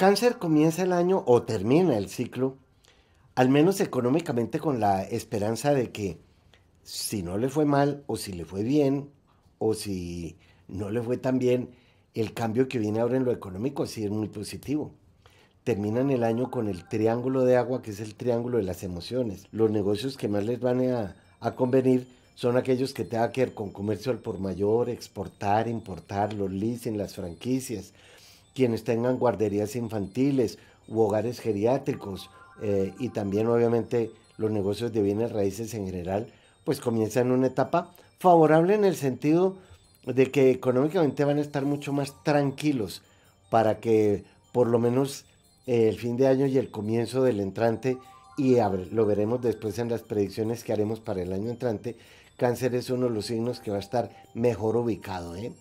Cáncer comienza el año o termina el ciclo, al menos económicamente, con la esperanza de que si no le fue mal o si le fue bien o si no le fue tan bien, el cambio que viene ahora en lo económico sí es muy positivo. Terminan el año con el triángulo de agua, que es el triángulo de las emociones. Los negocios que más les van a, convenir son aquellos que tengan que ver con comercio al por mayor, exportar, importar, los leasing, las franquicias, quienes tengan guarderías infantiles u hogares geriátricos eh, y también obviamente los negocios de bienes raíces en general, pues comienzan una etapa favorable en el sentido de que económicamente van a estar mucho más tranquilos para que por lo menos eh, el fin de año y el comienzo del entrante, y lo veremos después en las predicciones que haremos para el año entrante, cáncer es uno de los signos que va a estar mejor ubicado. ¿eh?